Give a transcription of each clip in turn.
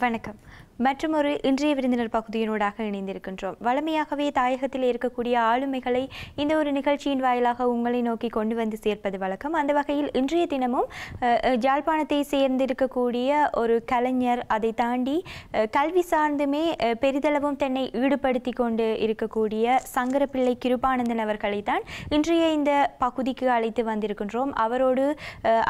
வணக்கம் மற்றும் ஒரு இன்றைய விருந்தினர் பகுதியினூடாக இணைந்திருக்கின்றோம் வளமையாகவே தாயகத்தில் இருக்கக்கூடிய ஆளுமைகளை இந்த ஒரு நிகழ்ச்சியின் வாயிலாக உங்களை நோக்கி கொண்டு வந்து சேர்ப்பது வழக்கம் அந்த வகையில் இன்றைய தினமும் ஜாழ்ப்பாணத்தை சேர்ந்திருக்கக்கூடிய ஒரு கலைஞர் அதை தாண்டி கல்வி சார்ந்துமே பெரிதளவும் தன்னை ஈடுபடுத்தி கொண்டு இருக்கக்கூடிய சங்கரப்பிள்ளை கிருபானந்தன் அவர்களை தான் இன்றைய இந்த பகுதிக்கு அழைத்து வந்திருக்கின்றோம் அவரோடு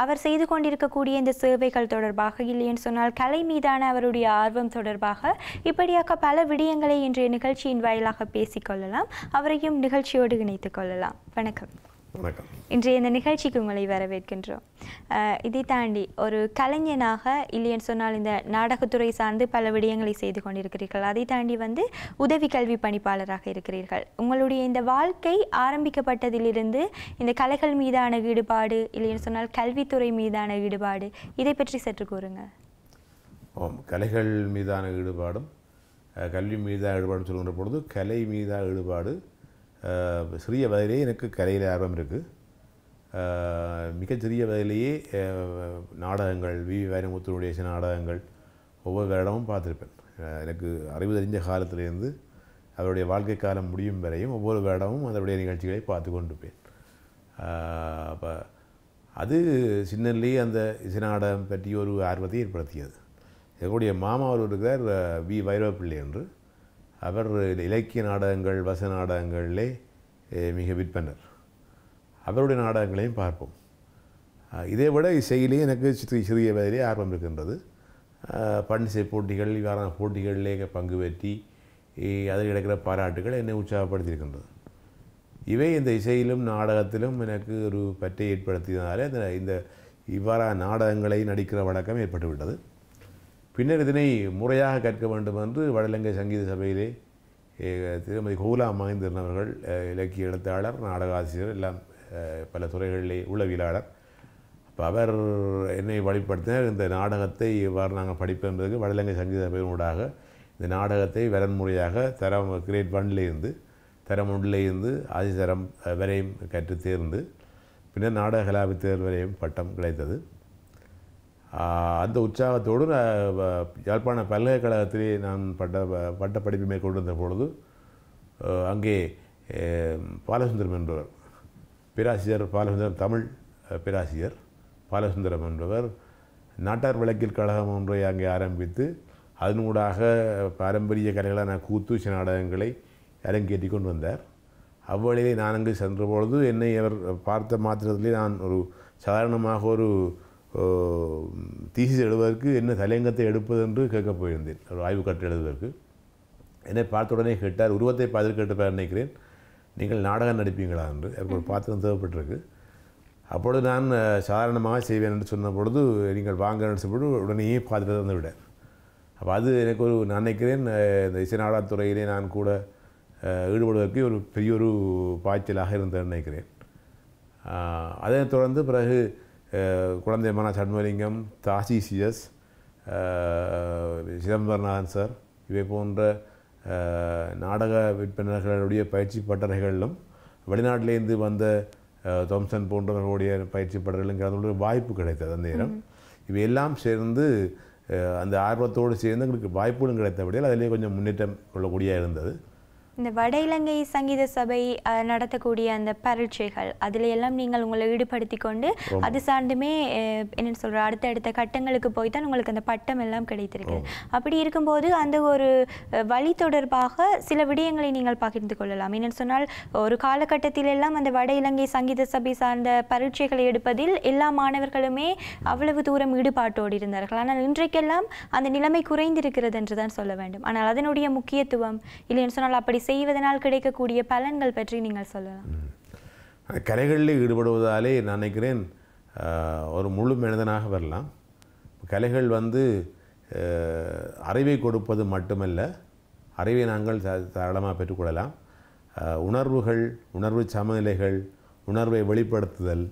அவர் செய்து கொண்டிருக்கக்கூடிய இந்த சேவைகள் தொடர்பாக இல்லைன்னு சொன்னால் கலை மீதான அவருடைய உங்களுடைய ஆர்வம் தொடர்பாக இப்படியாக பல விடயங்களை இன்றைய நிகழ்ச்சியின் வாயிலாக பேசிக்கொள்ளலாம் அவரையும் நிகழ்ச்சியோடு இணைத்துக் கொள்ளலாம் வணக்கம் இன்றைய இந்த நிகழ்ச்சிக்கு உங்களை வரவேற்கின்றோம் இதை தாண்டி ஒரு கலைஞனாக இல்லைன்னு சொன்னால் இந்த நாடகத்துறை சார்ந்து பல விடயங்களை செய்து கொண்டிருக்கிறீர்கள் அதை தாண்டி வந்து உதவி கல்வி பணிப்பாளராக இருக்கிறீர்கள் உங்களுடைய இந்த வாழ்க்கை ஆரம்பிக்கப்பட்டதிலிருந்து இந்த கலைகள் மீதான ஈடுபாடு இல்லைன்னு சொன்னால் கல்வித்துறை மீதான ஈடுபாடு இதை பற்றி சற்று கூறுங்கள் கலைகள் மீதான ஈடுபாடும் கல்வி மீதான ஈடுபாடுன்னு சொல்கின்ற பொழுது கலை மீதான ஈடுபாடு சிறிய வகையிலேயே எனக்கு கலையில் ஆர்வம் இருக்குது மிகச்சிறிய வகையிலேயே நாடகங்கள் வி சில நாடகங்கள் ஒவ்வொரு வருடமும் பார்த்துருப்பேன் எனக்கு அறிவு தெரிஞ்ச காலத்திலேருந்து அதனுடைய வாழ்க்கை காலம் முடியும் வரையும் ஒவ்வொரு வருடமும் அதனுடைய நிகழ்ச்சிகளை பார்த்து கொண்டிருப்பேன் அப்போ அது சின்னலேயே அந்த இசை நாடகம் பற்றி ஒரு ஆர்வத்தை ஏற்படுத்தியது எங்களுடைய மாமா அவர் இருக்கிறார் வி வைரவப்பிள்ளை என்று அவர் இலக்கிய நாடகங்கள் வச நாடகங்களிலே மிக விற்பனர் அவருடைய நாடகங்களையும் பார்ப்போம் இதை விட இசையிலேயே எனக்கு சிறு சிறிய வயதிலே ஆர்வம் இருக்கின்றது பண்டிசை போட்டிகள் இவ்வாறான போட்டிகளிலே பங்கு பெற்றி அதில் கிடைக்கிற பாராட்டுகள் என்னை உற்சாகப்படுத்தியிருக்கின்றது இவை இந்த இசையிலும் நாடகத்திலும் எனக்கு ஒரு பற்றை ஏற்படுத்தியதனாலே இந்த இவ்வாறான நாடகங்களை நடிக்கிற வழக்கம் ஏற்பட்டுவிட்டது பின்னர் இதனை முறையாக கற்க வேண்டும் என்று வடலங்கை சங்கீத சபையிலே திருமதி கோலா மகேந்திரன் அவர்கள் இலக்கிய எழுத்தாளர் நாடகாசிரியர் எல்லாம் பல துறைகளிலே உளவியலாளர் அப்போ அவர் என்னை வழிபடுத்தினார் இந்த நாடகத்தை இவ்வாறு நாங்கள் படிப்போம் என்பதற்கு வடலங்கை சங்கீத சபையினூடாக இந்த நாடகத்தை வரன்முறையாக தரம் கிரேட் ஒன்லேருந்து தரம் ஒன்றிலேருந்து ஆதிசரம் வரையும் கற்று தேர்ந்து பின்னர் நாடக கலாபி தேர்வரையும் பட்டம் கிடைத்தது அந்த உற்சாகத்தோடு நான் யாழ்ப்பாண பல்கலைக்கழகத்திலே நான் பட்ட பட்ட படிப்பு மேற்கொண்டிருந்த பொழுது அங்கே பாலசுந்தரம் என்பவர் பேராசிரியர் பாலசுந்தரம் தமிழ் பேராசிரியர் பாலசுந்தரம் என்பவர் நாட்டார் விளக்கில் கழகம் ஒன்றை அங்கே ஆரம்பித்து அதனூடாக பாரம்பரிய கலைகளான கூத்தூசி நாடகங்களை அரங்கேற்றி கொண்டு வந்தார் அவ்வழியிலே நான் அங்கு சென்றபொழுது என்னை அவர் பார்த்த மாத்திரத்திலே நான் ஒரு சாதாரணமாக ஒரு தீசிஸ் எழுதுவதற்கு என்ன தலையங்கத்தை எடுப்பது என்று கேட்கப் போயிருந்தேன் ஒரு ஆய்வு கட்டு எழுதுவதற்கு என்னை பார்த்த உடனே கேட்டார் உருவத்தை பார்த்து கேட்டு நினைக்கிறேன் நீங்கள் நாடகம் நடிப்பீங்களா என்று எனக்கு ஒரு பாத்திரம் தேவைப்பட்டிருக்கு அப்பொழுது நான் சாதாரணமாக செய்வேன் என்று சொன்ன பொழுது நீங்கள் வாங்க நினைச்சபோது உடனே பார்த்துட்டு வந்து விட அப்போ அது எனக்கு ஒரு நான் நினைக்கிறேன் இந்த இசை நாடகத்துறையிலே நான் கூட ஈடுபடுவதற்கு ஒரு பெரிய ஒரு பாய்ச்சலாக இருந்தேன் நினைக்கிறேன் அதை தொடர்ந்து பிறகு குழந்தைமான சண்முகலிங்கம் தாசி சிஎஸ் சிதம்பரநாதன் சார் இவை போன்ற நாடக விற்பனர்களுடைய பயிற்சி பட்டறைகளிலும் வெளிநாட்டிலேருந்து வந்த தோம்சன் போன்றவர்களுடைய பயிற்சி பட்டறைகளும் கலந்து வாய்ப்பு கிடைத்தது அந்த நேரம் இவையெல்லாம் சேர்ந்து அந்த ஆர்வத்தோடு சேர்ந்து எங்களுக்கு வாய்ப்புகளும் கிடைத்தபடியால் அதிலே கொஞ்சம் முன்னேற்றம் கொள்ளக்கூடிய இருந்தது இந்த வட இலங்கை சங்கீத சபை நடத்தக்கூடிய அந்த பரீட்சைகள் அதில் எல்லாம் நீங்கள் உங்களை ஈடுபடுத்தி கொண்டு அது சார்ந்துமே என்னென்னு சொல்கிற அடுத்த அடுத்த கட்டங்களுக்கு போய் தான் உங்களுக்கு அந்த பட்டம் எல்லாம் கிடைத்திருக்கு அப்படி இருக்கும்போது அந்த ஒரு வழி தொடர்பாக சில விடயங்களை நீங்கள் பகிர்ந்து கொள்ளலாம் என்னென்னு சொன்னால் ஒரு காலகட்டத்திலெல்லாம் அந்த வட இலங்கை சங்கீத சபை சார்ந்த பரீட்சைகளை எடுப்பதில் எல்லா மாணவர்களுமே அவ்வளவு தூரம் ஈடுபாட்டோடு இருந்தார்கள் ஆனால் இன்றைக்கெல்லாம் அந்த நிலைமை குறைந்திருக்கிறது என்று தான் சொல்ல வேண்டும் ஆனால் அதனுடைய முக்கியத்துவம் இல்லைன்னு சொன்னால் அப்படி செய்வதனால் கிடைக்கக்கூடிய பலன்கள் பற்றி நீங்கள் சொல்லலாம் கலைகளில் ஈடுபடுவதாலே நான் நினைக்கிறேன் ஒரு முழு மனிதனாக வரலாம் கலைகள் வந்து அறிவை கொடுப்பது மட்டுமல்ல அறிவை நாங்கள் தாராளமாக பெற்றுக்கொள்ளலாம் உணர்வுகள் உணர்வு சமநிலைகள் உணர்வை வெளிப்படுத்துதல்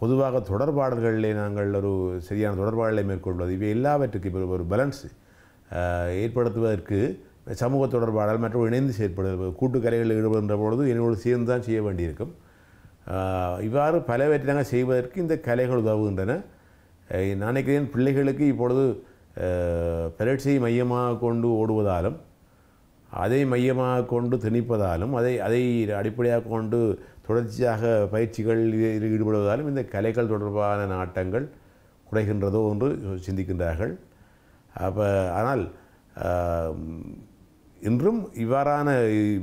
பொதுவாக தொடர்பாடல்களிலே நாங்கள் ஒரு சரியான தொடர்பாடலை மேற்கொள்வது இவை எல்லாவற்றுக்கு இப்போ ஒரு பேலன்ஸ் ஏற்படுத்துவதற்கு சமூக தொடர்பாடல் மற்றும் இணைந்து செயற்படுவது கூட்டுக்கரைகளில் ஈடுபடுகின்ற பொழுது என்னோடு சேர்ந்து தான் செய்ய வேண்டியிருக்கும் இவ்வாறு பலவற்றை நாங்கள் செய்வதற்கு இந்த கலைகள் உதவுகின்றன நான் நினைக்கிறேன் பிள்ளைகளுக்கு இப்பொழுது பரட்சியை மையமாக கொண்டு ஓடுவதாலும் அதை மையமாக கொண்டு திணிப்பதாலும் அதை அதை அடிப்படையாக கொண்டு தொடர்ச்சியாக பயிற்சிகள் ஈடுபடுவதாலும் இந்த கலைகள் தொடர்பான நாட்டங்கள் குறைகின்றதோ என்று சிந்திக்கின்றார்கள் அப்போ ஆனால் இன்றும் இவ்வாறான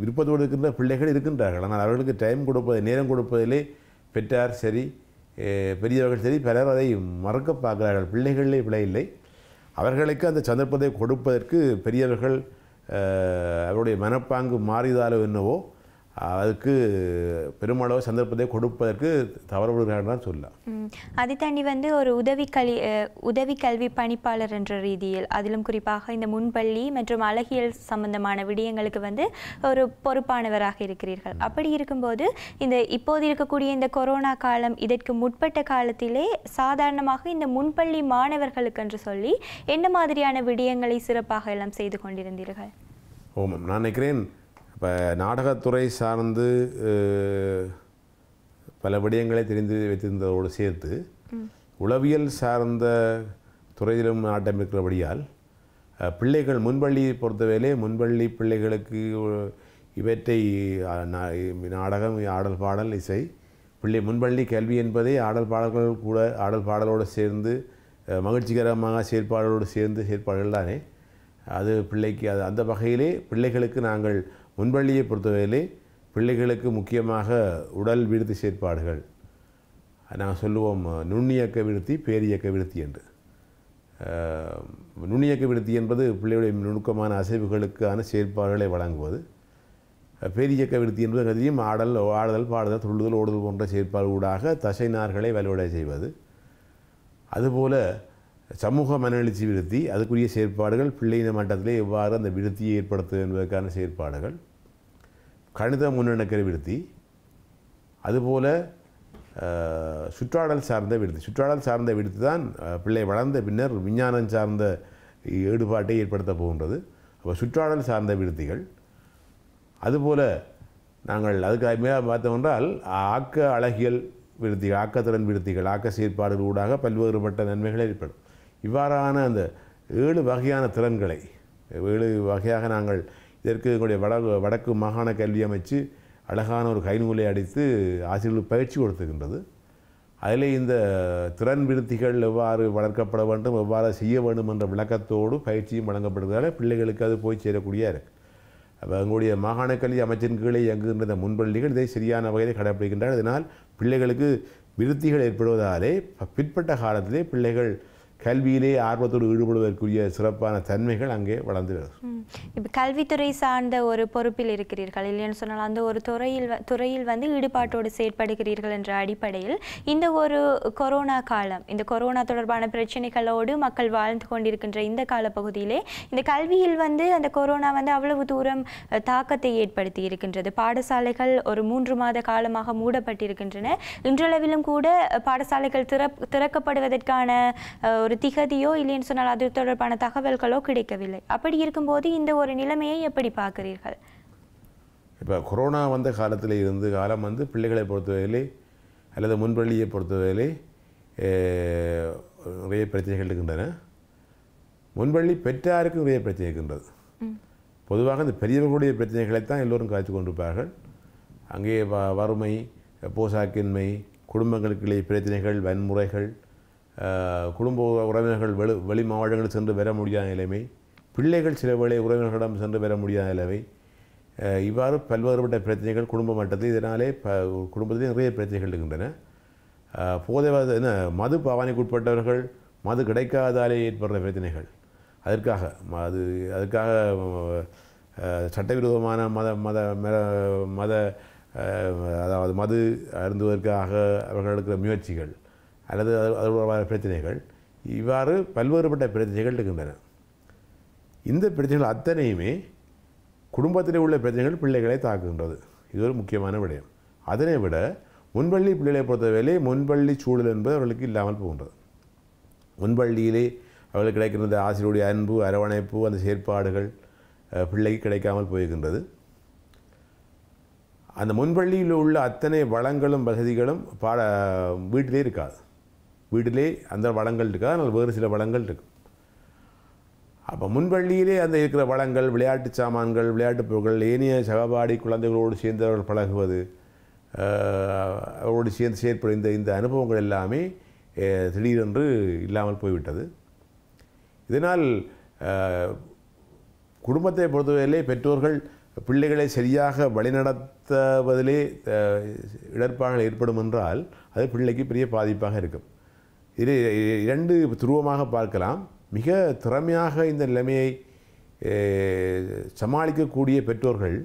விருப்பத்தோடு இருக்கின்ற பிள்ளைகள் இருக்கின்றார்கள் ஆனால் அவர்களுக்கு டைம் கொடுப்பது நேரம் கொடுப்பதிலே பெற்றார் சரி பெரியவர்கள் சரி பலர் அதை மறக்க பார்க்கிறார்கள் பிள்ளைகளிலே விலை இல்லை அவர்களுக்கு அந்த சந்தர்ப்பத்தை கொடுப்பதற்கு பெரியவர்கள் அவருடைய மனப்பாங்கு மாறியதாலோ என்னவோ அதுக்கு பெருமளவு சந்தர்ப்பத்தை கொடுப்பதற்கு தவறுபடுகிறான் சொல்லலாம் அதை தாண்டி வந்து ஒரு உதவி கல்வி உதவி கல்வி பணிப்பாளர் என்ற ரீதியில் அதிலும் குறிப்பாக இந்த முன்பள்ளி மற்றும் அழகியல் சம்பந்தமான விடயங்களுக்கு வந்து ஒரு பொறுப்பானவராக இருக்கிறீர்கள் அப்படி இருக்கும்போது இந்த இப்போது இருக்கக்கூடிய இந்த கொரோனா காலம் இதற்கு முற்பட்ட காலத்திலே சாதாரணமாக இந்த முன்பள்ளி மாணவர்களுக்கு என்று சொல்லி என்ன மாதிரியான விடயங்களை சிறப்பாக எல்லாம் செய்து கொண்டிருந்தீர்கள் ஓமம் நான் நினைக்கிறேன் இப்போ நாடகத்துறை சார்ந்து பல விடயங்களை தெரிந்து வைத்திருந்ததோடு சேர்த்து உளவியல் சார்ந்த துறையிலும் நாட்டம் இருக்கிறபடியால் பிள்ளைகள் முன்பள்ளி பொறுத்தவரையிலே முன்பள்ளி பிள்ளைகளுக்கு இவற்றை நாடகம் ஆடல் பாடல் இசை பிள்ளை முன்பள்ளி கல்வி என்பதை ஆடல் பாடல்கள் கூட ஆடல் பாடலோடு சேர்ந்து மகிழ்ச்சிகரமாக செயற்பாடலோடு சேர்ந்து செயற்பாடுகள் தானே அது பிள்ளைக்கு அது அந்த வகையிலே பிள்ளைகளுக்கு நாங்கள் முன்பள்ளியை பொறுத்தவரையிலே பிள்ளைகளுக்கு முக்கியமாக உடல் விடுதி செயற்பாடுகள் நாங்கள் சொல்லுவோம் நுண்ணியக்க விருத்தி பேரியக்க விருத்தி என்று நுண்ணியக்க விருத்தி என்பது பிள்ளையுடைய நுணுக்கமான அசைவுகளுக்கான செயற்பாடுகளை வழங்குவது பேரியக்க விருத்தி என்பது கதையும் ஆடல் ஆடுதல் பாடுதல் தொழுதல் ஓடுதல் போன்ற செயற்பாடு ஊடாக தசைநார்களை வலுவடை செய்வது அதுபோல் சமூக மன எழுச்சி விருத்தி அதுக்குரிய செயற்பாடுகள் பிள்ளையின மட்டத்திலே எவ்வாறு அந்த விருத்தியை ஏற்படுத்து என்பதற்கான செயற்பாடுகள் கணித முன்னணக்கரை விருத்தி அதுபோல் சுற்றாடல் சார்ந்த விருத்தி சுற்றாடல் சார்ந்த விருத்தி தான் பிள்ளை வளர்ந்த பின்னர் விஞ்ஞானம் சார்ந்த ஈடுபாட்டை ஏற்படுத்த போகின்றது அப்போ சுற்றாடல் சார்ந்த விருத்திகள் அதுபோல் நாங்கள் அதுக்காக மேலே பார்த்தோம்னால் ஆக்க அழகியல் விருத்திகள் ஆக்கத்திறன் விருத்திகள் ஆக்க செயற்பாடுகள் ஊடாக பல்வேறுபட்ட நன்மைகள் ஏற்படும் இவ்வாறான அந்த ஏழு வகையான திறன்களை ஏழு வகையாக நாங்கள் இதற்கு எங்களுடைய வட வடக்கு மாகாண கல்வி அமைச்சு அழகான ஒரு கைநூலை அடித்து ஆசிரியர்களுக்கு பயிற்சி கொடுத்துருக்கின்றது அதில் இந்த திறன் விருத்திகள் எவ்வாறு வளர்க்கப்பட வேண்டும் எவ்வாறு செய்ய வேண்டும் என்ற விளக்கத்தோடு பயிற்சியும் வழங்கப்படுவதால் பிள்ளைகளுக்கு அது போய் சேரக்கூடிய இருக்குது அப்போ எங்களுடைய மாகாண கல்வி அமைச்சின் கீழே இயங்குகின்ற இந்த முன்பள்ளிகள் இதை சரியான வகையில் கடைப்பிடிக்கின்றன இதனால் பிள்ளைகளுக்கு விருத்திகள் ஏற்படுவதாலே பிற்பட்ட காலத்திலே பிள்ளைகள் கல்வியிலே ஆர்வத்தோடு ஈடுபடுவதற்குரிய சிறப்பான தன்மைகள் அங்கே வளர்ந்து வருது இப்போ கல்வித்துறை சார்ந்த ஒரு பொறுப்பில் இருக்கிறீர்கள் இல்லைன்னு சொன்னால் அந்த ஒரு துறையில் துறையில் வந்து ஈடுபாட்டோடு செயற்படுகிறீர்கள் என்ற அடிப்படையில் இந்த ஒரு கொரோனா காலம் இந்த கொரோனா தொடர்பான பிரச்சனைகளோடு மக்கள் வாழ்ந்து கொண்டிருக்கின்ற இந்த காலப்பகுதியிலே இந்த கல்வியில் வந்து அந்த கொரோனா வந்து அவ்வளவு தூரம் தாக்கத்தை ஏற்படுத்தி இருக்கின்றது பாடசாலைகள் ஒரு மூன்று மாத காலமாக மூடப்பட்டிருக்கின்றன இன்றளவிலும் கூட பாடசாலைகள் திற திறக்கப்படுவதற்கான ஒரு திகதியோ இல்லைன்னு சொன்னால் அது தொடர்பான தகவல்களோ கிடைக்கவில்லை அப்படி இருக்கும்போது இந்த ஒரு நிலைமையை எப்படி பார்க்குறீர்கள் இப்போ கொரோனா வந்த காலத்தில் இருந்து காலம் வந்து பிள்ளைகளை பொறுத்தவரையிலே அல்லது முன்பள்ளியை பொறுத்தவரையிலே நிறைய பிரச்சனைகள் இருக்கின்றன முன்பள்ளி பெற்றாருக்கும் நிறைய பிரச்சனை இருக்கின்றது பொதுவாக இந்த பெரியவர்களுடைய பிரச்சனைகளை தான் எல்லோரும் காய்ச்சி கொண்டிருப்பார்கள் அங்கே வறுமை போசாக்கின்மை குடும்பங்களுக்கிடையே பிரச்சனைகள் வன்முறைகள் குடும்ப உறவினர்கள் வெளி வெளி மாவட்டங்கள் சென்று பெற முடியாத நிலைமை பிள்ளைகள் சில வேளை உறவினர்களிடம் சென்று பெற முடியாத நிலைமை இவ்வாறு பல்வேறுபட்ட பிரச்சனைகள் குடும்ப மட்டத்தில் இதனாலே ப குடும்பத்திலே நிறைய பிரச்சனைகள் இருக்கின்றன போதை என்ன மது பாவனைக்கு உட்பட்டவர்கள் மது கிடைக்காதாலே ஏற்படுற பிரச்சனைகள் அதற்காக அது அதுக்காக சட்டவிரோதமான மத மத மத அதாவது மது அருந்துவதற்காக அவர்கள் எடுக்கிற முயற்சிகள் அல்லது அது தொடர்பான பிரச்சனைகள் இவ்வாறு பல்வேறுபட்ட பிரச்சனைகள் இருக்கின்றன இந்த பிரச்சனைகள் அத்தனையுமே குடும்பத்தில் உள்ள பிரச்சனைகள் பிள்ளைகளை தாக்குகின்றது இது ஒரு முக்கியமான விடயம் அதனை விட முன்பள்ளி பிள்ளைகளை பொறுத்தவரை முன்பள்ளி சூழல் என்பது அவர்களுக்கு இல்லாமல் போகின்றது முன்பள்ளியிலே அவர்களுக்கு கிடைக்கின்ற ஆசிரியருடைய அன்பு அரவணைப்பு அந்த செயற்பாடுகள் பிள்ளைக்கு கிடைக்காமல் போயிருக்கின்றது அந்த முன்பள்ளியில் உள்ள அத்தனை வளங்களும் வசதிகளும் பாட வீட்டிலே இருக்காது வீட்டிலே அந்த வளங்கள் இருக்காது அதனால் வேறு சில வளங்கள் இருக்கும் அப்போ முன்பள்ளியிலே அந்த இருக்கிற வளங்கள் விளையாட்டு சாமான்கள் விளையாட்டுப் பொருட்கள் ஏனைய சகபாடி குழந்தைகளோடு சேர்ந்தவர்கள் பழகுவது அவரோடு சேர்ந்து செயற்படும் இந்த இந்த அனுபவங்கள் எல்லாமே திடீரென்று இல்லாமல் போய்விட்டது இதனால் குடும்பத்தை பொறுத்தவரையிலே பெற்றோர்கள் பிள்ளைகளை சரியாக வழிநடத்துவதிலே இடர்பாடுகள் ஏற்படும் என்றால் அது பிள்ளைக்கு பெரிய பாதிப்பாக இருக்கும் இது இரண்டு துருவமாக பார்க்கலாம் மிக திறமையாக இந்த நிலைமையை சமாளிக்கக்கூடிய பெற்றோர்கள்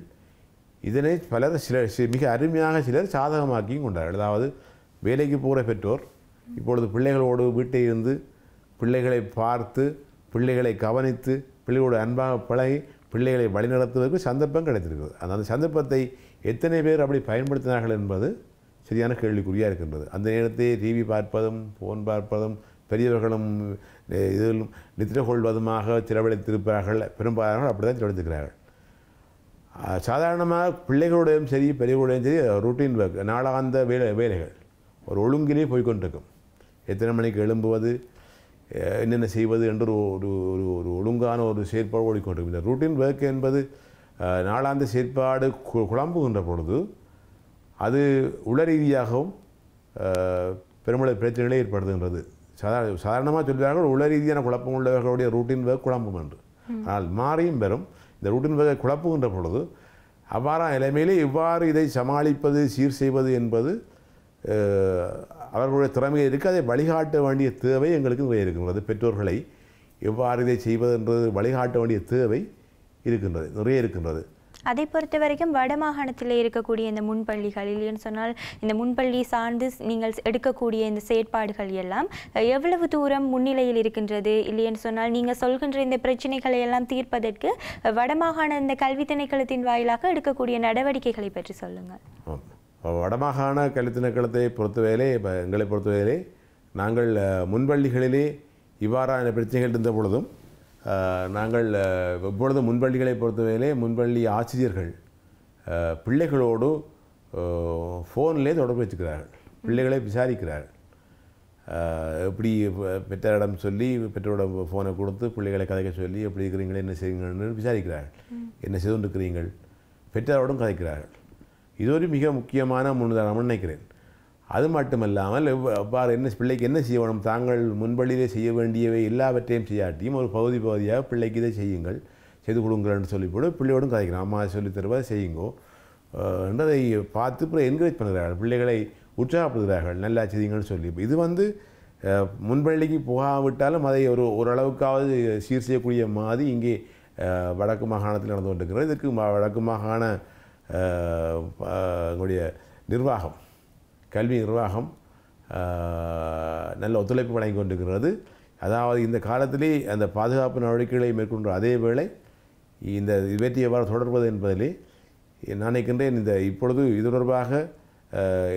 இதனை பலர் சில மிக அருமையாக சிலர் சாதகமாக்கியும் கொண்டார்கள் அதாவது வேலைக்கு போகிற பெற்றோர் இப்பொழுது பிள்ளைகளோடு வீட்டை இருந்து பிள்ளைகளை பார்த்து பிள்ளைகளை கவனித்து பிள்ளைகளோடு அன்பாக பழகி பிள்ளைகளை வழிநடத்துவதற்கு சந்தர்ப்பம் கிடைத்திருக்கிறது அந்த சந்தர்ப்பத்தை எத்தனை பேர் அப்படி பயன்படுத்தினார்கள் என்பது சரியான கேள்விக்குறியாக இருக்கின்றது அந்த நேரத்தை டிவி பார்ப்பதும் ஃபோன் பார்ப்பதும் பெரியவர்களும் இதிலும் நித்திர கொள்வதுமாக செலவழித்திருப்பார்கள் பெரும்பாலானவர்கள் அப்படி தான் செலவழித்திருக்கிறார்கள் சாதாரணமாக பிள்ளைகளுடையும் சரி பெரியவர்களுடையும் சரி ரொட்டீன் ஒர்க் நாளாந்த வேலை வேலைகள் ஒரு ஒழுங்கிலே போய்கொண்டிருக்கும் எத்தனை மணிக்கு எழும்புவது என்னென்ன செய்வது என்று ஒரு ஒரு ஒரு ஒழுங்கான ஒரு செயற்பாடு ஓடிக்கொண்டிருக்கும் இந்த ரூட்டின் ஒர்க் என்பது நாளாந்த செயற்பாடு குழம்புகின்ற பொழுது அது உளரீதியாகவும் ரீதியாகவும் பெருமளவு பிரச்சனைகளே ஏற்படுத்துகின்றது சாதாரண சாதாரணமாக சொல்கிறார்கள் உளரீதியான ரீதியான குழப்பம் உள்ளவர்களுடைய ரூட்டின் வகை குழம்பும் என்று ஆனால் மாறியும் பெறும் இந்த ரூட்டின் வகை குழப்புகின்ற பொழுது அவ்வாறான நிலைமையிலே இவ்வாறு இதை சமாளிப்பது சீர் செய்வது என்பது அவர்களுடைய திறமையை இருக்குது அதை வழிகாட்ட வேண்டிய தேவை எங்களுக்கு நிறைய இருக்கின்றது பெற்றோர்களை எவ்வாறு இதை செய்வது என்பது வழிகாட்ட வேண்டிய தேவை இருக்கின்றது நிறைய இருக்கின்றது அதை பொறுத்த வரைக்கும் வடமாகாணத்தில் இருக்கக்கூடிய இந்த முன்பள்ளிகள் இல்லைன்னு சொன்னால் இந்த முன்பள்ளி சார்ந்து நீங்கள் எடுக்கக்கூடிய இந்த செயற்பாடுகள் எல்லாம் எவ்வளவு தூரம் முன்னிலையில் இருக்கின்றது இல்லையென்னு சொன்னால் நீங்கள் சொல்கின்ற இந்த பிரச்சனைகளை எல்லாம் தீர்ப்பதற்கு வடமாகாண இந்த கல்வி திணைக்களத்தின் வாயிலாக எடுக்கக்கூடிய நடவடிக்கைகளை பற்றி சொல்லுங்கள் வடமாகாண கல்வி திணைக்களத்தை பொறுத்தவரையிலே இப்போ எங்களை பொறுத்தவரையிலே நாங்கள் முன்பள்ளிகளிலே இவ்வாறான பிரச்சனைகள் இருந்த பொழுதும் நாங்கள் எப்பொழுது முன்பள்ளிகளை பொறுத்தவரையிலே முன்பள்ளி ஆசிரியர்கள் பிள்ளைகளோடு ஃபோன்லேயே தொடர்பு வச்சுக்கிறார்கள் பிள்ளைகளை விசாரிக்கிறார்கள் எப்படி பெற்றோரிடம் சொல்லி பெற்றோரோட ஃபோனை கொடுத்து பிள்ளைகளை கதைக்க சொல்லி எப்படி இருக்கிறீங்களே என்ன செய்யுங்கள்னு விசாரிக்கிறார்கள் என்ன செய்து கொண்டிருக்கிறீர்கள் பெற்றோரோடும் கதைக்கிறார்கள் இது ஒரு மிக முக்கியமான முன்னுதாரணம் நினைக்கிறேன் அது மட்டுமல்லாமல் அவ்வாறு என்ன பிள்ளைக்கு என்ன செய்யணும் தாங்கள் முன்பழியிலே செய்ய வேண்டியவை எல்லாவற்றையும் செய்யாட்டியும் ஒரு பகுதி பகுதியாக பிள்ளைக்கு இதை செய்யுங்கள் செய்து கொடுங்கள்னு சொல்லி போட பிள்ளையோடும் கதைக்கிறோம் அம்மா சொல்லி தருவா செய்யுங்கோ என்றதை பார்த்து பிறகு என்கரேஜ் பண்ணுகிறார்கள் பிள்ளைகளை உற்சாகப்படுகிறார்கள் நல்லா செய்யுங்கள்னு சொல்லி இது வந்து முன்பள்ளிக்கு போகாவிட்டாலும் அதை ஒரு ஓரளவுக்காவது சீர் செய்யக்கூடிய மாதிரி இங்கே வடக்கு மாகாணத்தில் நடந்து கொண்டிருக்கிறது இதுக்கு வடக்கு மாகாண எங்களுடைய நிர்வாகம் கல்வி நிர்வாகம் நல்ல ஒத்துழைப்பு வழங்கி கொண்டிருக்கிறது அதாவது இந்த காலத்திலே அந்த பாதுகாப்பு நடவடிக்கைகளை மேற்கொண்ட அதே வேளை இந்த வேட்டி எவ்வாறு தொடர்வது என்பதிலே நான் நினைக்கின்றேன் இந்த இப்பொழுது இது தொடர்பாக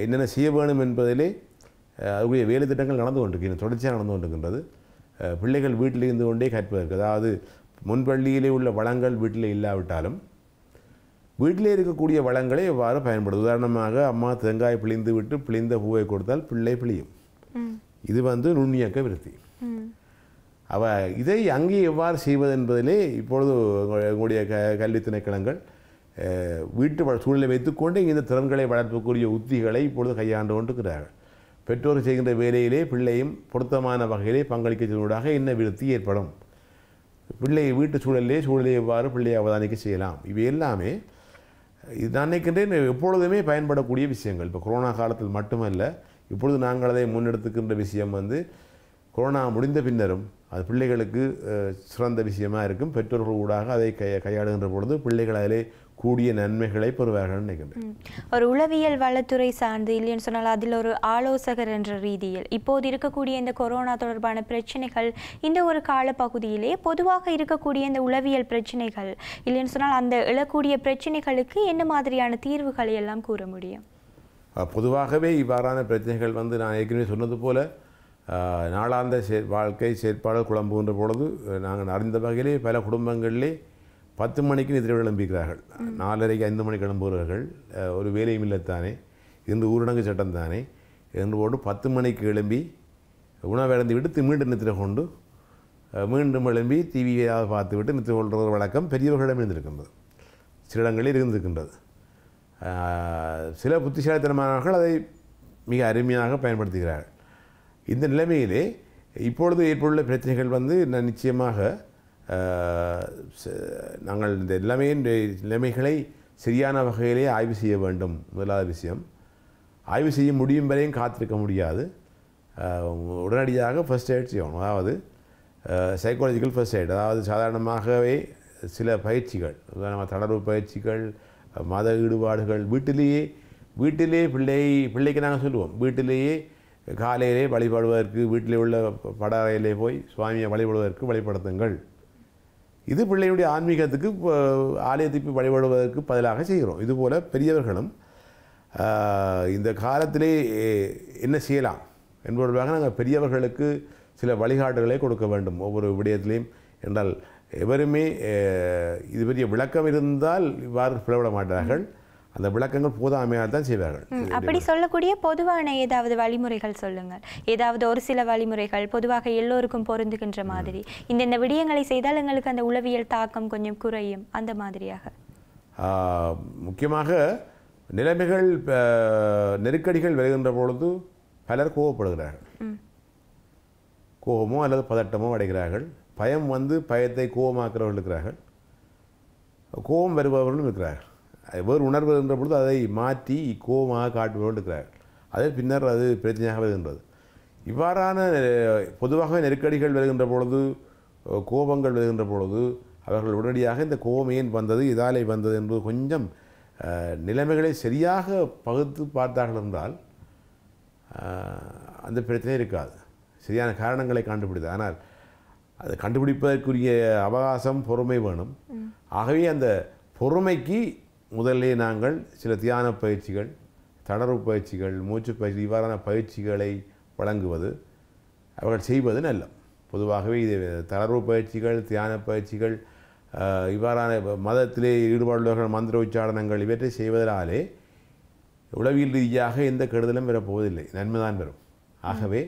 என்னென்ன செய்ய வேணும் என்பதிலே அதுக்குரிய வேலை திட்டங்கள் நடந்து கொண்டிருக்கின்றன தொடர்ச்சியாக நடந்து கொண்டிருக்கின்றது பிள்ளைகள் வீட்டில் இருந்து கொண்டே கற்பதற்கு அதாவது முன்பள்ளியிலே உள்ள வளங்கள் வீட்டில் இல்லாவிட்டாலும் வீட்டிலே இருக்கக்கூடிய வளங்களை எவ்வாறு பயன்படுது உதாரணமாக அம்மா தேங்காய் பிழிந்து விட்டு பிழிந்த பூவை கொடுத்தால் பிள்ளை பிழியும் இது வந்து நுண்ணியக்க விருத்தி அவ இதை அங்கே எவ்வாறு செய்வது என்பதிலே இப்பொழுது எங்களுடைய க கல்வி திணைக்கிழங்கள் வீட்டு சூழலை வைத்துக்கொண்டு இந்த திறன்களை வளர்ப்புக்குரிய உத்திகளை இப்பொழுது கையாண்டு கொண்டிருக்கிறார்கள் பெற்றோர் செய்கின்ற வேலையிலே பிள்ளையும் பொருத்தமான வகையிலே பங்களிக்க செய்வதாக என்ன விருத்தி ஏற்படும் பிள்ளை வீட்டு சூழலிலே சூழலை எவ்வாறு பிள்ளையை அவதானிக்க செய்யலாம் இவை எல்லாமே இது அன்னைக்கின்றே எப்பொழுதுமே பயன்படக்கூடிய விஷயங்கள் இப்போ கொரோனா காலத்தில் மட்டுமல்ல இப்பொழுது நாங்கள் அதை முன்னெடுத்துக்கின்ற விஷயம் வந்து கொரோனா முடிந்த பின்னரும் அது பிள்ளைகளுக்கு சிறந்த விஷயமாக இருக்கும் பெற்றோர்கள் ஊடாக அதை கை கையாளுகின்ற பொழுது பிள்ளைகள் அதிலே கூடிய நன்மைகளை பெறுவார்கள் நினைக்கின்றேன் ஒரு உளவியல் வளத்துறை சார்ந்து இல்லைன்னு சொன்னால் அதில் ஒரு ஆலோசகர் என்ற ரீதியில் இப்போது இருக்கக்கூடிய இந்த கொரோனா தொடர்பான பிரச்சனைகள் இந்த ஒரு காலப்பகுதியிலே பொதுவாக இருக்கக்கூடிய இந்த உளவியல் பிரச்சனைகள் இல்லைன்னு சொன்னால் அந்த எழக்கூடிய பிரச்சனைகளுக்கு என்ன மாதிரியான தீர்வுகளை எல்லாம் கூற முடியும் பொதுவாகவே இவ்வாறான பிரச்சனைகள் வந்து நான் ஏற்கனவே சொன்னது போல நாளாந்த வாழ்க்கை செயற்பாடு குழம்புகின்ற பொழுது நாங்கள் அறிந்த வகையிலே பல குடும்பங்களிலே பத்து மணிக்கு நிதிரை கிளம்பிக்கிறார்கள் நாலரைக்கு ஐந்து மணிக்கு கிளம்புகிறார்கள் ஒரு வேலையும் இல்லைத்தானே இன்று ஊரடங்கு சட்டம் தானே என்று போட்டு பத்து மணிக்கு எழும்பி உணவடைந்து விட்டு மீண்டும் நித்திர கொண்டு மீண்டும் எழும்பி டிவியாக பார்த்து விட்டு நித்திரை கொள்கிற வழக்கம் பெரியவர்களிடம் இருந்திருக்கின்றது சில இடங்களில் இருந்திருக்கின்றது சில புத்திசாலித்தனமானவர்கள் அதை மிக அருமையாக பயன்படுத்துகிறார்கள் இந்த நிலைமையிலே இப்பொழுது ஏற்பட்டுள்ள பிரச்சனைகள் வந்து நிச்சயமாக நாங்கள் இந்த எல்லாமே நிலைமைகளை சரியான வகையிலே ஆய்வு செய்ய வேண்டும் முதலாவது விஷயம் ஆய்வு செய்ய முடியும் வரையும் காத்திருக்க முடியாது உடனடியாக ஃபஸ்ட் எய்ட் செய்யணும் அதாவது சைக்காலஜிக்கல் ஃபஸ்ட் எய்ட் அதாவது சாதாரணமாகவே சில பயிற்சிகள் உதாரணமாக தளர்வு பயிற்சிகள் மத ஈடுபாடுகள் வீட்டிலேயே வீட்டிலே பிள்ளை பிள்ளைக்கு நாங்கள் சொல்லுவோம் வீட்டிலேயே காலையிலே வழிபடுவதற்கு வீட்டிலே உள்ள படறையிலே போய் சுவாமியை வழிபடுவதற்கு வழிபடுத்துங்கள் இது பிள்ளையுடைய ஆன்மீகத்துக்கு ஆலயத்தை போய் வழிபடுவதற்கு பதிலாக செய்கிறோம் இதுபோல் பெரியவர்களும் இந்த காலத்திலே என்ன செய்யலாம் என்பதற்காக நாங்கள் பெரியவர்களுக்கு சில வழிகாட்டுகளை கொடுக்க வேண்டும் ஒவ்வொரு விடயத்திலையும் என்றால் எவருமே இது பெரிய விளக்கம் இருந்தால் இவ்வாறு பிளவிட மாட்டார்கள் அந்த விளக்கங்கள் போதாமையாக தான் செய்வார்கள் அப்படி சொல்லக்கூடிய பொதுவான ஏதாவது வழிமுறைகள் சொல்லுங்கள் ஏதாவது ஒரு சில வழிமுறைகள் பொதுவாக எல்லோருக்கும் பொருந்துகின்ற மாதிரி இந்த இந்த விடயங்களை செய்தால் எங்களுக்கு அந்த உளவியல் தாக்கம் கொஞ்சம் குறையும் அந்த மாதிரியாக முக்கியமாக நிலைமைகள் நெருக்கடிகள் வருகின்ற பொழுது பலர் கோவப்படுகிறார்கள் கோபமோ அல்லது பதட்டமோ அடைகிறார்கள் பயம் வந்து பயத்தை கோபமாக்கிறவர்கள் இருக்கிறார்கள் கோபம் வருபவர்களும் இருக்கிறார்கள் வேறு உணர்வு என்ற பொழுது அதை மாற்றி கோபமாக காட்டுவோம் இருக்கிறார் அதே பின்னர் அது பிரச்சனையாக வருகின்றது இவ்வாறான பொதுவாக நெருக்கடிகள் வருகின்ற பொழுது கோபங்கள் வருகின்ற பொழுது அவர்கள் உடனடியாக இந்த கோபம் ஏன் வந்தது இதாலே வந்தது என்பது கொஞ்சம் நிலைமைகளை சரியாக பகுத்து பார்த்தார்கள் என்றால் அந்த பிரச்சனை இருக்காது சரியான காரணங்களை கண்டுபிடித்தது ஆனால் அதை கண்டுபிடிப்பதற்குரிய அவகாசம் பொறுமை வேணும் ஆகவே அந்த பொறுமைக்கு முதல்லே நாங்கள் சில தியான பயிற்சிகள் தளர்வு பயிற்சிகள் மூச்சு பயிற்சி இவ்வாறான பயிற்சிகளை வழங்குவது அவர்கள் செய்வது நல்ல பொதுவாகவே இது தளர்வு பயிற்சிகள் தியான பயிற்சிகள் இவ்வாறான மதத்திலே ஈடுபாடுள்ளவர்கள் மந்திர உச்சாரணங்கள் இவற்றை செய்வதனாலே உளவியல் ரீதியாக எந்த கெடுதலும் பெறப்போவதில்லை நன்மைதான் பெறும் ஆகவே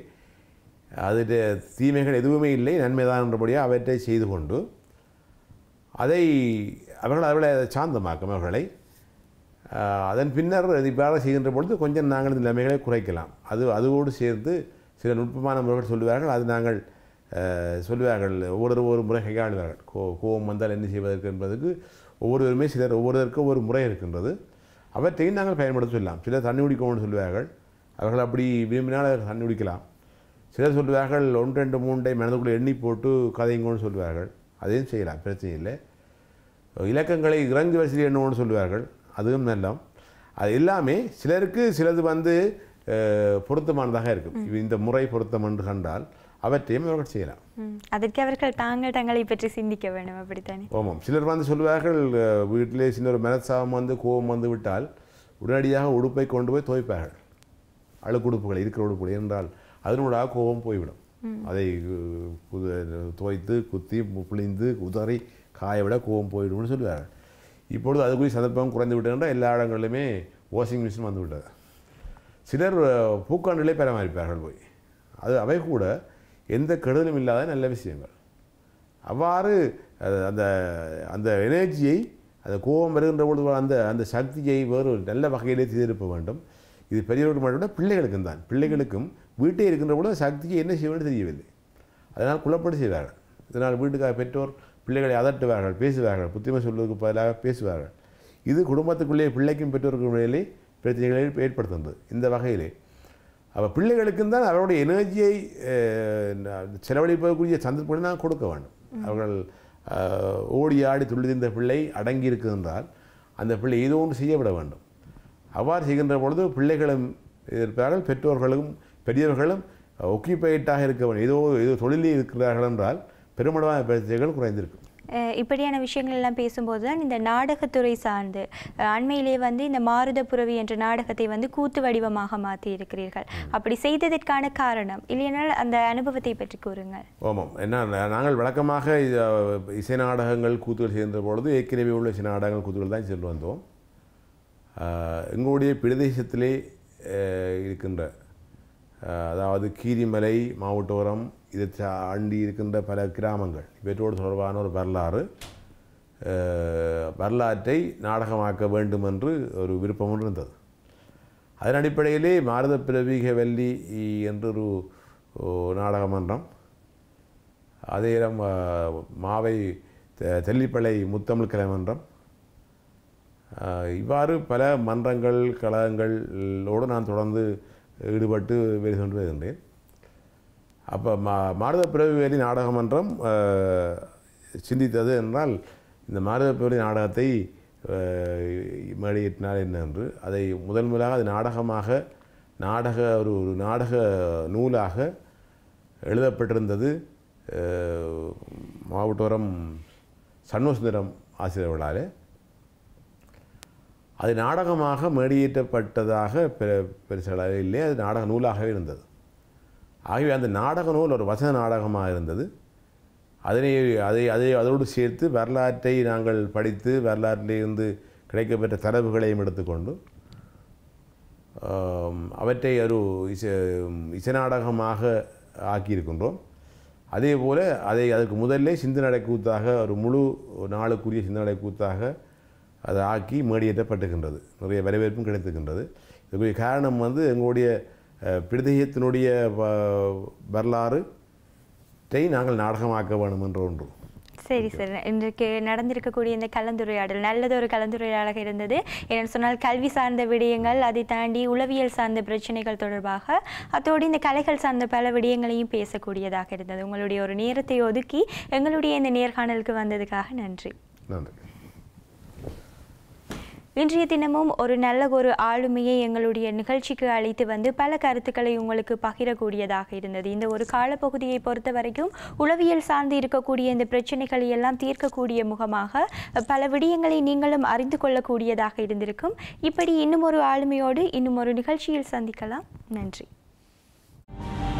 அதில் தீமைகள் எதுவுமே இல்லை நன்மைதான் என்றபடியாக அவற்றை செய்து கொண்டு அதை அவர்கள் அவர்களை அதை சாந்தமாக்கும் அவர்களை அதன் பின்னர் இப்போ செய்கின்ற பொழுது கொஞ்சம் நாங்கள் இந்த நிலைமைகளை குறைக்கலாம் அது அதுவோடு சேர்ந்து சில நுட்பமான முறைகள் சொல்லுவார்கள் அது நாங்கள் சொல்லுவார்கள் ஒவ்வொரு ஒவ்வொரு முறை கையாளுவார்கள் கோ கோபம் வந்தால் என்ன செய்வதற்கு என்பதற்கு ஒவ்வொருவருமே சிலர் ஒவ்வொருவருக்கும் ஒரு முறை இருக்கின்றது அவற்றையும் நாங்கள் பயன்படுத்த சொல்லலாம் சிலர் தண்ணி குடிக்கணும்னு சொல்லுவார்கள் அவர்கள் அப்படி விரும்பினால் அவர்கள் தண்ணி குடிக்கலாம் சிலர் சொல்லுவார்கள் ஒன்று ரெண்டு மூன்றை மனதுக்குள்ளே எண்ணி போட்டு கதைங்கன்னு சொல்லுவார்கள் அதையும் செய்யலாம் பிரச்சனை இல்லை இலக்கங்களை இறங்கு வசதி என்னவோன்னு சொல்லுவார்கள் அதுவும் நல்லம் அது எல்லாமே சிலருக்கு சிலது வந்து பொருத்தமானதாக இருக்கும் இந்த முறை பொருத்தம் என்று கண்டால் அவற்றையும் அவர்கள் செய்யலாம் அதற்கு அவர்கள் தாங்கள் தங்களை பற்றி சிந்திக்க வேண்டும் அப்படித்தானே ஓமாம் சிலர் வந்து சொல்லுவார்கள் வீட்டிலே சின்ன ஒரு மனசாபம் வந்து கோபம் வந்து விட்டால் உடனடியாக உடுப்பை கொண்டு போய் துவைப்பார்கள் அழுக்கு உடுப்புகள் இருக்கிற உடுப்புகள் என்றால் அதனூடாக கோபம் போய்விடும் அதை துவைத்து குத்தி புளிந்து உதறி காயை விட கோவம் போயிடும்னு சொல்லுவார் இப்பொழுது அதுக்குரிய சந்தர்ப்பம் குறைந்து விட்டதுன்ற எல்லா இடங்களிலுமே வாஷிங் மிஷின் வந்து விட்டது சிலர் பூக்காண்டிலே பராமரிப்பார்கள் போய் அது அவை கூட எந்த கெடுதலும் இல்லாத நல்ல விஷயங்கள் அவ்வாறு அந்த அந்த எனர்ஜியை அந்த கோபம் வருகின்ற பொழுது அந்த அந்த சக்தியை வேறு நல்ல வகையிலே தீர்ப்ப வேண்டும் இது பெரியவர்கள் மட்டும் பிள்ளைகளுக்கும் தான் பிள்ளைகளுக்கும் வீட்டே இருக்கின்ற பொழுது சக்திக்கு என்ன செய்வது தெரியவில்லை அதனால் குழப்படி செய்வார்கள் இதனால் வீட்டுக்காக பெற்றோர் பிள்ளைகளை அதட்டுவார்கள் பேசுவார்கள் புத்திமை சொல்வதற்கு பதிலாக பேசுவார்கள் இது குடும்பத்துக்குள்ளே பிள்ளைக்கும் பெற்றோருக்கும் இடையிலே பிரச்சனைகளை ஏற்படுத்துகிறது இந்த வகையிலே அப்போ பிள்ளைகளுக்கும் தான் அவருடைய எனர்ஜியை செலவழிப்பதற்குரிய சந்தர்ப்பங்களை நான் கொடுக்க வேண்டும் அவர்கள் ஓடி ஆடி துள்ளி துள்ளிந்த பிள்ளை அடங்கி இருக்குகின்றால் அந்த பிள்ளை ஏதோ ஒன்று செய்யப்பட வேண்டும் அவ்வாறு செய்கின்ற பொழுது பிள்ளைகளும் இருப்பார்கள் பெற்றோர்களும் பெரியவர்களும் ஒக்கிபைட்டாக இருக்க வேண்டும் ஏதோ ஏதோ தொழிலில் இருக்கிறார்கள் என்றால் பெருமளவான பிரச்சனைகள் குறைந்திருக்கு இப்படியான விஷயங்கள் எல்லாம் பேசும்போது தான் இந்த நாடகத்துறை சார்ந்து அண்மையிலே வந்து இந்த மாருத புறவி என்ற நாடகத்தை வந்து கூத்து வடிவமாக மாற்றி இருக்கிறீர்கள் அப்படி செய்ததற்கான காரணம் இல்லையானால் அந்த அனுபவத்தை பற்றி கூறுங்கள் ஆமாம் என்ன நாங்கள் வழக்கமாக இசை நாடகங்கள் கூத்துகள் சேர்ந்த பொழுது ஏற்கனவே உள்ள இசை நாடகங்கள் கூத்துகள் தான் சென்று வந்தோம் எங்களுடைய பிரதேசத்திலே இருக்கின்ற அதாவது கீரிமலை மாவட்டோரம் இதை ஆண்டி இருக்கின்ற பல கிராமங்கள் இவற்றோடு தொடர்பான ஒரு வரலாறு வரலாற்றை நாடகமாக்க வேண்டும் என்று ஒரு விருப்பம் இருந்தது அதன் அடிப்படையிலே மாரத பிரவீக வல்லி என்றொரு நாடக மன்றம் அதே மாவை தெல்லிப்பளை முத்தமிழ் கலை மன்றம் இவ்வாறு பல மன்றங்கள் கழகங்களோடு நான் தொடர்ந்து ஈடுபட்டு வெளி சென்று வருகின்றேன் அப்போ மா மாரத பிறவிவேலி நாடகமன்றம் சிந்தித்தது என்றால் இந்த மாரத பிறவி நாடகத்தை வெளியிட்டினால் என்ன என்று அதை முதல் முதலாக அது நாடகமாக நாடக ஒரு ஒரு நாடக நூலாக எழுதப்பட்டிருந்தது மாவட்டோரம் சண்முகசுந்தரம் ஆசிரியர்களால் அது நாடகமாக மேடையேற்றப்பட்டதாக பெ பெருசளவில் இல்லை அது நாடக நூலாகவே இருந்தது ஆகவே அந்த நாடக நூல் ஒரு வசன நாடகமாக இருந்தது அதனை அதை அதை அதோடு சேர்த்து வரலாற்றை நாங்கள் படித்து வரலாற்றிலிருந்து கிடைக்கப்பெற்ற தரவுகளையும் எடுத்துக்கொண்டு அவற்றை ஒரு இச நாடகமாக ஆக்கியிருக்கின்றோம் அதே போல் அதை அதுக்கு முதல்ல சிந்தனடை கூத்தாக ஒரு முழு நாளுக்குரிய நடை கூத்தாக அதை ஆக்கி மேடியேற்றப்பட்டுகின்றது நிறைய வரவேற்பும் கிடைத்துக்கின்றது இதுக்குரிய காரணம் வந்து எங்களுடைய பிரதேயத்தினுடைய வரலாறு நாங்கள் நாடகமாக்க வேணும் என்ற ஒன்று சரி சார் இன்றைக்கு நடந்திருக்கக்கூடிய இந்த கலந்துரையாடல் நல்லது ஒரு கலந்துரையாடலாக இருந்தது என்னென்னு சொன்னால் கல்வி சார்ந்த விடயங்கள் அதை தாண்டி உளவியல் சார்ந்த பிரச்சனைகள் தொடர்பாக அத்தோடு இந்த கலைகள் சார்ந்த பல விடயங்களையும் பேசக்கூடியதாக இருந்தது உங்களுடைய ஒரு நேரத்தை ஒதுக்கி எங்களுடைய இந்த நேர்காணலுக்கு வந்ததுக்காக நன்றி நன்றி இன்றைய தினமும் ஒரு நல்ல ஒரு ஆளுமையை எங்களுடைய நிகழ்ச்சிக்கு அழைத்து வந்து பல கருத்துக்களை உங்களுக்கு பகிரக்கூடியதாக இருந்தது இந்த ஒரு காலப்பகுதியை பொறுத்த வரைக்கும் உளவியல் சார்ந்து இருக்கக்கூடிய இந்த பிரச்சனைகளை எல்லாம் தீர்க்கக்கூடிய முகமாக பல விடயங்களை நீங்களும் அறிந்து கொள்ளக்கூடியதாக இருந்திருக்கும் இப்படி இன்னும் ஒரு ஆளுமையோடு இன்னும் ஒரு நிகழ்ச்சியில் சந்திக்கலாம் நன்றி